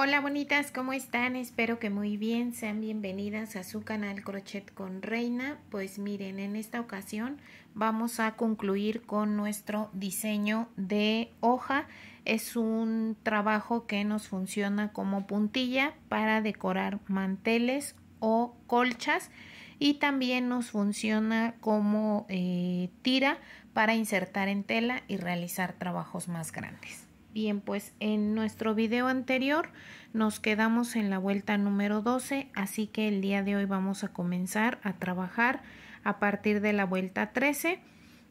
Hola bonitas, ¿cómo están? Espero que muy bien. Sean bienvenidas a su canal Crochet con Reina. Pues miren, en esta ocasión vamos a concluir con nuestro diseño de hoja. Es un trabajo que nos funciona como puntilla para decorar manteles o colchas y también nos funciona como eh, tira para insertar en tela y realizar trabajos más grandes. Bien, pues en nuestro video anterior nos quedamos en la vuelta número 12, así que el día de hoy vamos a comenzar a trabajar a partir de la vuelta 13.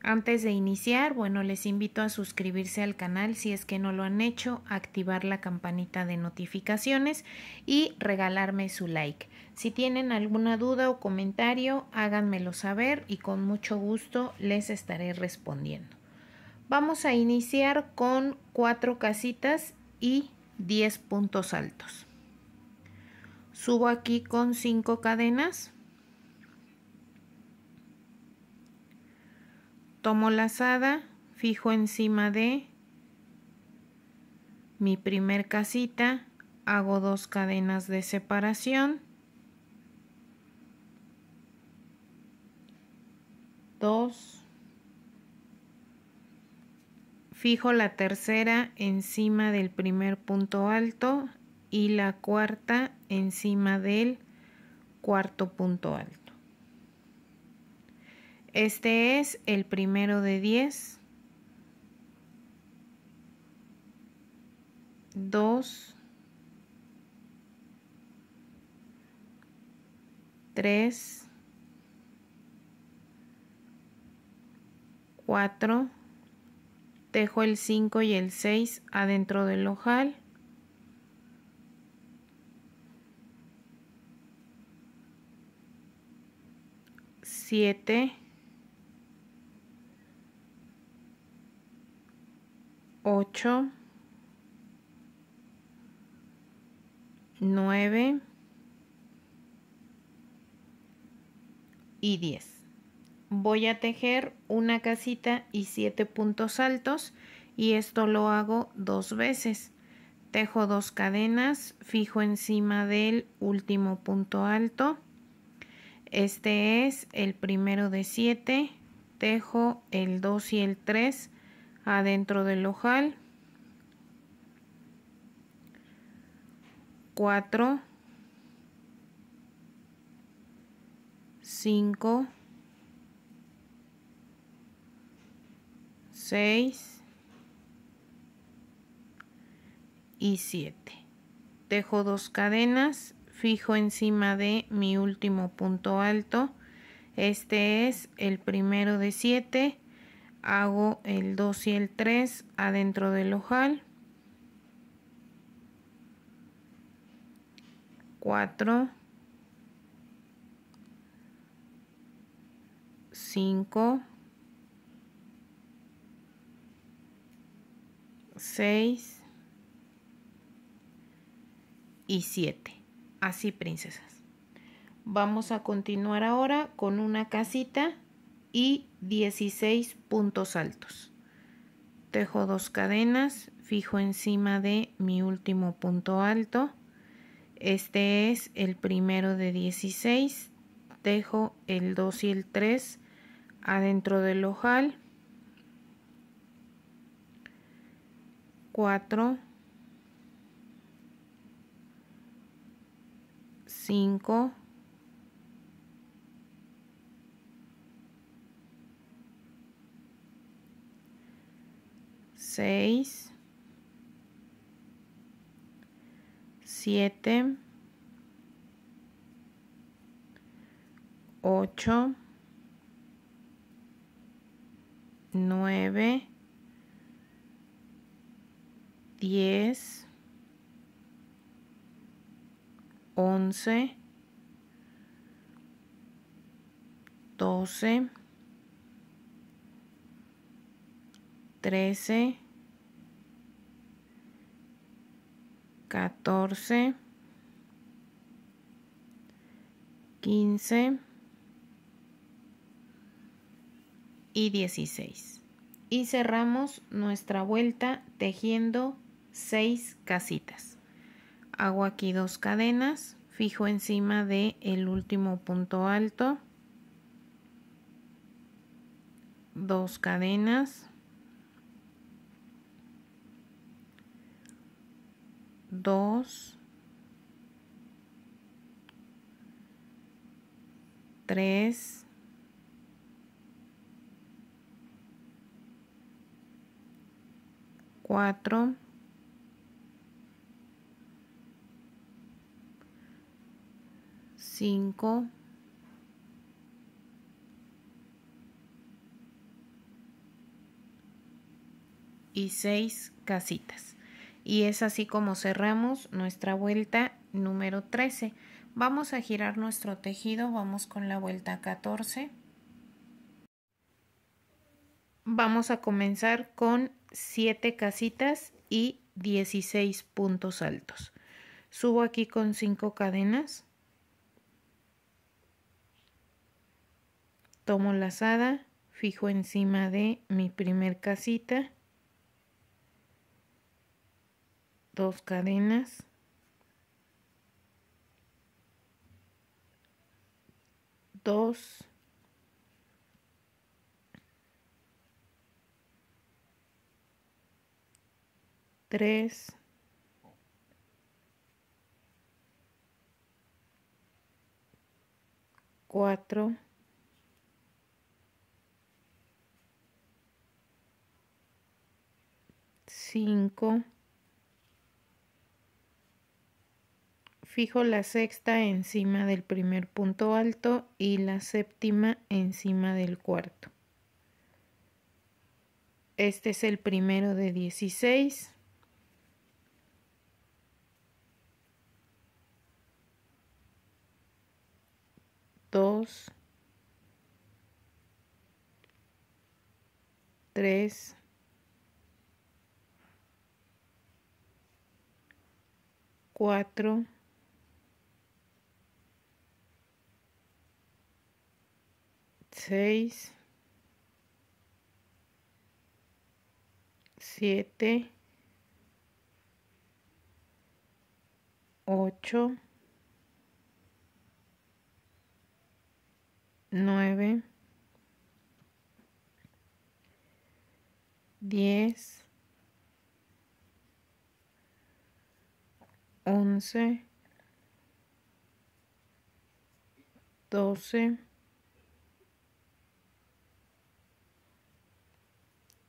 Antes de iniciar, bueno, les invito a suscribirse al canal si es que no lo han hecho, activar la campanita de notificaciones y regalarme su like. Si tienen alguna duda o comentario, háganmelo saber y con mucho gusto les estaré respondiendo. Vamos a iniciar con 4 casitas y 10 puntos altos. Subo aquí con 5 cadenas. Tomo lazada, fijo encima de mi primer casita, hago dos cadenas de separación. 2 Fijo la tercera encima del primer punto alto y la cuarta encima del cuarto punto alto. Este es el primero de 10. 2, 3, 4, Dejo el 5 y el 6 adentro del ojal. 7. 8. 9. Y 10 voy a tejer una casita y siete puntos altos y esto lo hago dos veces tejo dos cadenas fijo encima del último punto alto este es el primero de 7 tejo el 2 y el 3 adentro del ojal 4 5 6 y 7. Dejo dos cadenas, fijo encima de mi último punto alto. Este es el primero de 7. Hago el 2 y el 3 adentro del ojal. 4 5 6 y 7. Así, princesas. Vamos a continuar ahora con una casita y 16 puntos altos. Tejo dos cadenas, fijo encima de mi último punto alto. Este es el primero de 16. Tejo el 2 y el 3 adentro del ojal 4, 5, 6, 7, 8, 9, 10, 11, 12, 13, 14, 15 y 16. Y cerramos nuestra vuelta tejiendo seis casitas. Hago aquí dos cadenas, fijo encima de el último punto alto, dos cadenas, dos, tres, cuatro, 5, y 6 casitas. Y es así como cerramos nuestra vuelta número 13. Vamos a girar nuestro tejido, vamos con la vuelta 14. Vamos a comenzar con 7 casitas y 16 puntos altos. Subo aquí con 5 cadenas. tomo sada fijo encima de mi primer casita, dos cadenas, dos, tres, cuatro, 5. Fijo la sexta encima del primer punto alto y la séptima encima del cuarto. Este es el primero de 16. Dos, tres, 4, 6, 7, 8, 9, 10, 11, 12,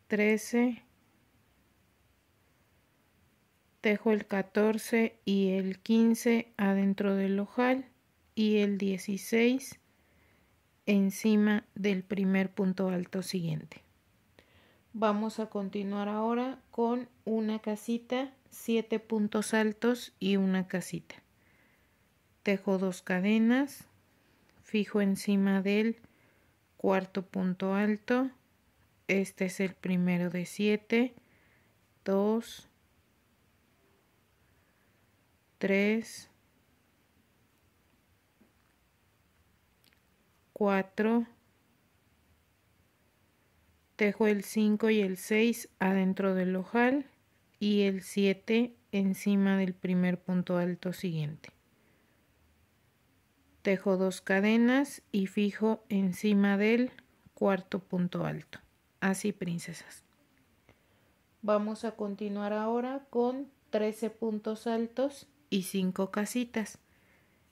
13, dejo el 14 y el 15 adentro del ojal y el 16 encima del primer punto alto siguiente. Vamos a continuar ahora con una casita siete puntos altos y una casita. Tejo dos cadenas, fijo encima del cuarto punto alto. Este es el primero de siete. Dos, tres, cuatro. tejo el cinco y el seis adentro del ojal y el 7 encima del primer punto alto siguiente. Tejo dos cadenas y fijo encima del cuarto punto alto. Así, princesas. Vamos a continuar ahora con 13 puntos altos y 5 casitas.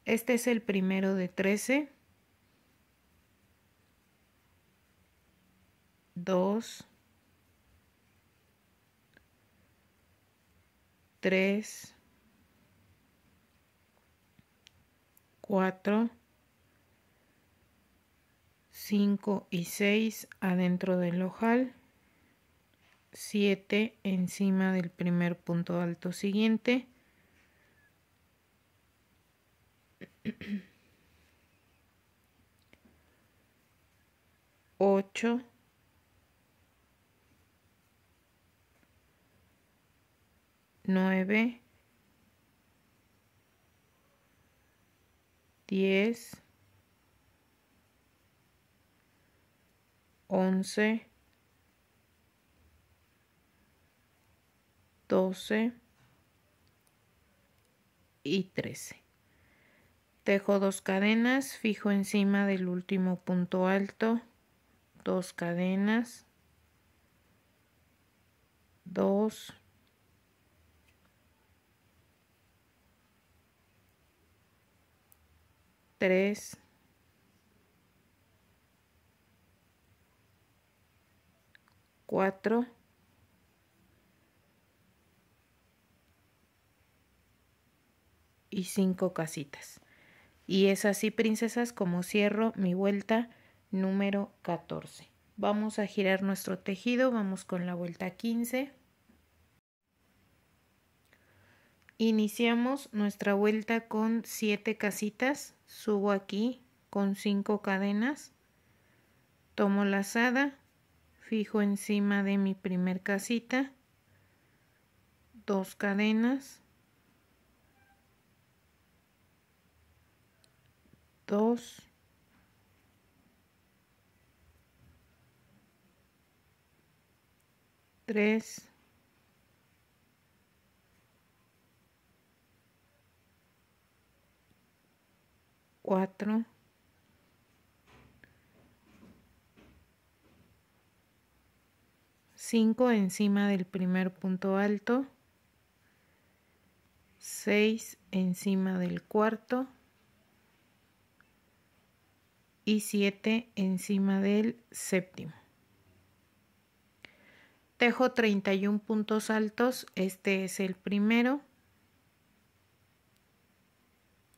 Este es el primero de 13. 2 3, 4, 5 y 6 adentro del ojal, 7 encima del primer punto alto siguiente, 8, 9, 10, 11, 12 y 13. Tejo dos cadenas, fijo encima del último punto alto, dos cadenas, dos 3 4 Y 5 casitas. Y es así, princesas, como cierro mi vuelta número 14. Vamos a girar nuestro tejido, vamos con la vuelta 15. Iniciamos nuestra vuelta con siete casitas, subo aquí con cinco cadenas, tomo lazada, fijo encima de mi primer casita, dos cadenas, 2 3 4, 5 encima del primer punto alto, 6 encima del cuarto y 7 encima del séptimo. Tejo 31 puntos altos, este es el primero,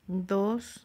2,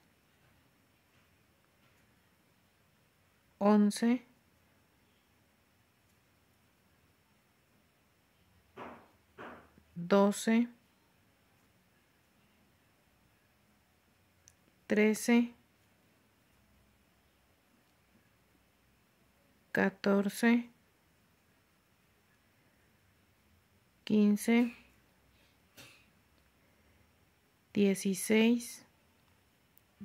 11 12 13 14 15 16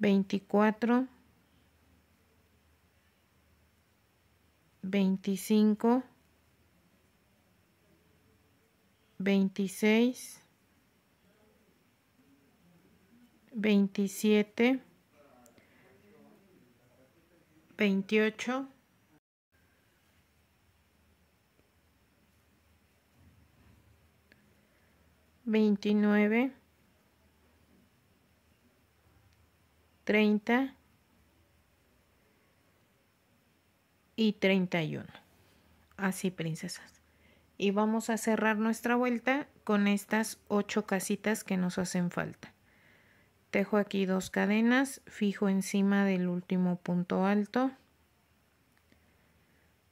24, 25, 26, 27, 28, 29, 30 y 31. Así, princesas. Y vamos a cerrar nuestra vuelta con estas 8 casitas que nos hacen falta. Tejo aquí dos cadenas, fijo encima del último punto alto,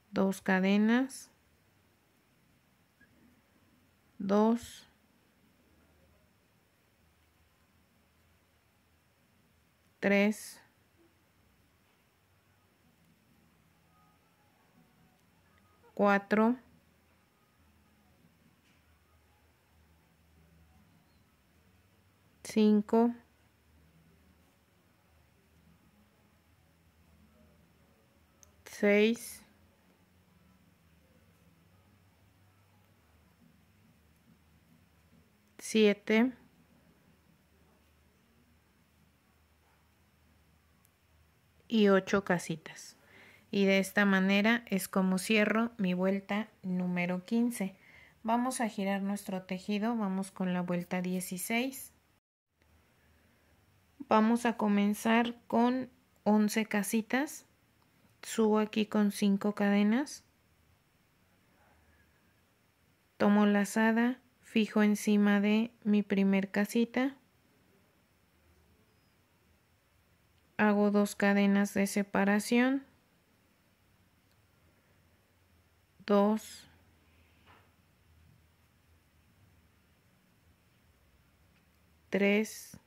dos cadenas, dos, 3, 4, 5, 6, 7, y 8 casitas. Y de esta manera es como cierro mi vuelta número 15. Vamos a girar nuestro tejido, vamos con la vuelta 16. Vamos a comenzar con 11 casitas. Subo aquí con 5 cadenas. Tomo lazada, fijo encima de mi primer casita hago dos cadenas de separación 2 3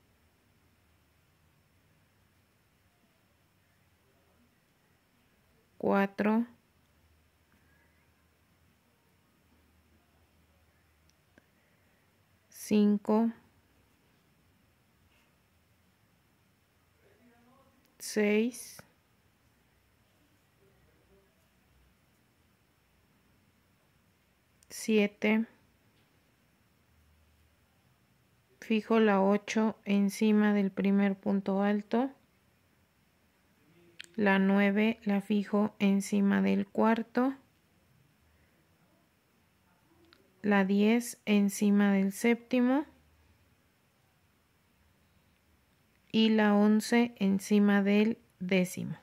4 5 6 7 fijo la 8 encima del primer punto alto la 9 la fijo encima del cuarto la 10 encima del séptimo y la 11 encima del décimo.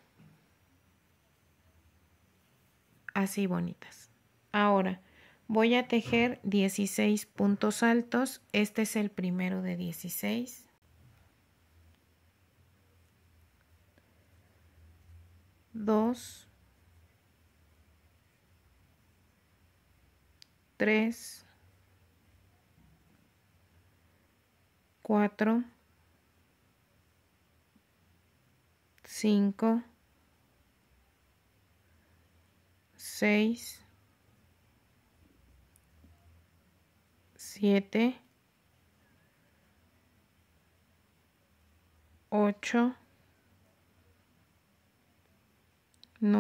Así bonitas. Ahora voy a tejer 16 puntos altos. Este es el primero de 16. 2 3 4 5, 6, 7, 8, 9, 10, 11,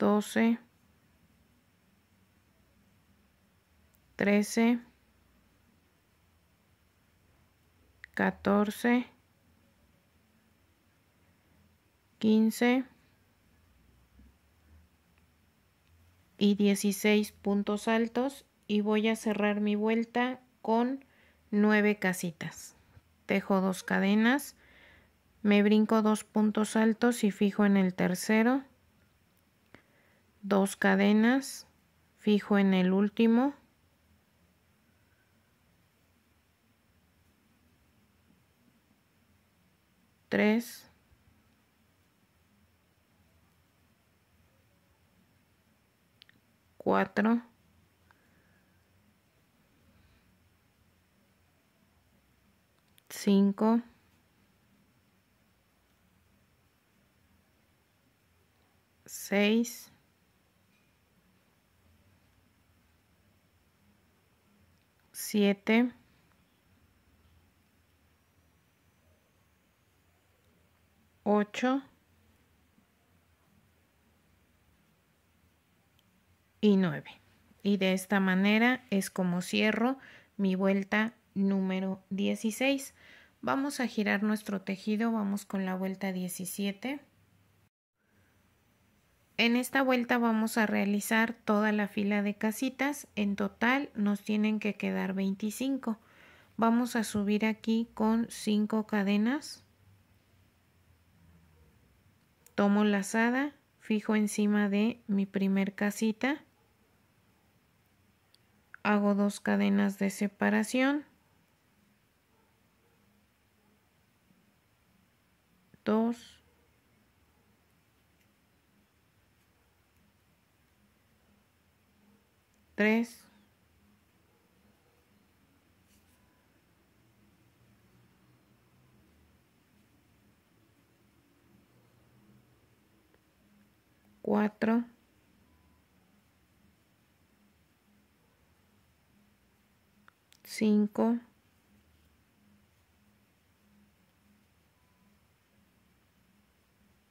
doce, trece, catorce, quince y dieciséis puntos altos y voy a cerrar mi vuelta con nueve casitas. Tejo dos cadenas, me brinco dos puntos altos y fijo en el tercero dos cadenas fijo en el último 3 4 5 6. 7 8 y 9 y de esta manera es como cierro mi vuelta número 16 vamos a girar nuestro tejido vamos con la vuelta 17 en esta vuelta vamos a realizar toda la fila de casitas, en total nos tienen que quedar 25. Vamos a subir aquí con 5 cadenas, tomo lazada, fijo encima de mi primer casita, hago dos cadenas de separación, 2, 3 4 5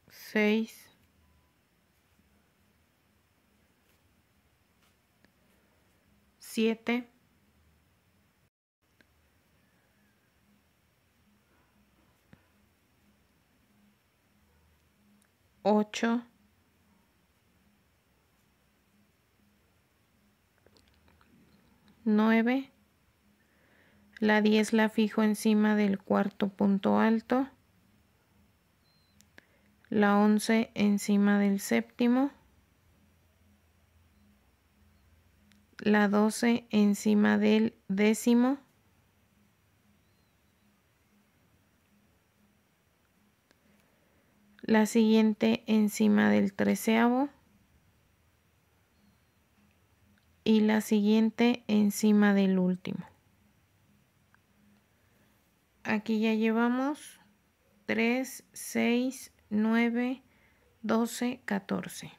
6 8 9 9 La 10 la fijo encima del cuarto punto alto. La 11 encima del séptimo. la 12 encima del décimo. La siguiente encima del treceavo. Y la siguiente encima del último. Aquí ya llevamos 3, 6, 9, 12, 14.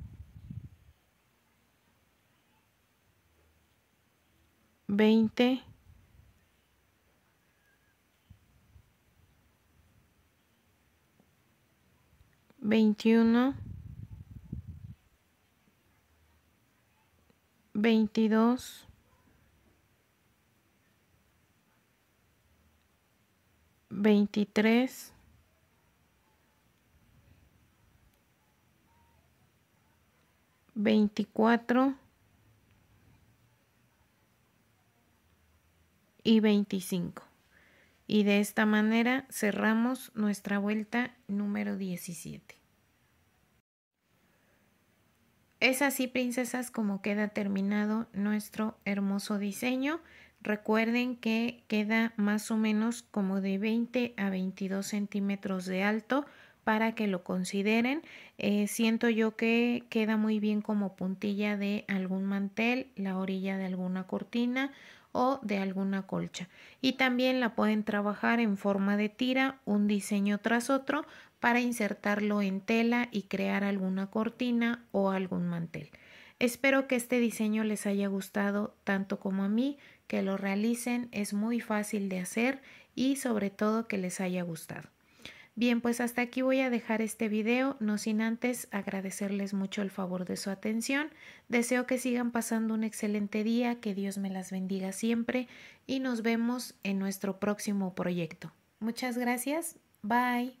20, 21, 22, 23, 24, y 25. Y de esta manera cerramos nuestra vuelta número 17. Es así, princesas, como queda terminado nuestro hermoso diseño. Recuerden que queda más o menos como de 20 a 22 centímetros de alto para que lo consideren. Eh, siento yo que queda muy bien como puntilla de algún mantel, la orilla de alguna cortina o de alguna colcha. Y también la pueden trabajar en forma de tira, un diseño tras otro, para insertarlo en tela y crear alguna cortina o algún mantel. Espero que este diseño les haya gustado tanto como a mí, que lo realicen, es muy fácil de hacer y sobre todo que les haya gustado. Bien, pues hasta aquí voy a dejar este video, no sin antes agradecerles mucho el favor de su atención. Deseo que sigan pasando un excelente día, que Dios me las bendiga siempre y nos vemos en nuestro próximo proyecto. Muchas gracias, bye.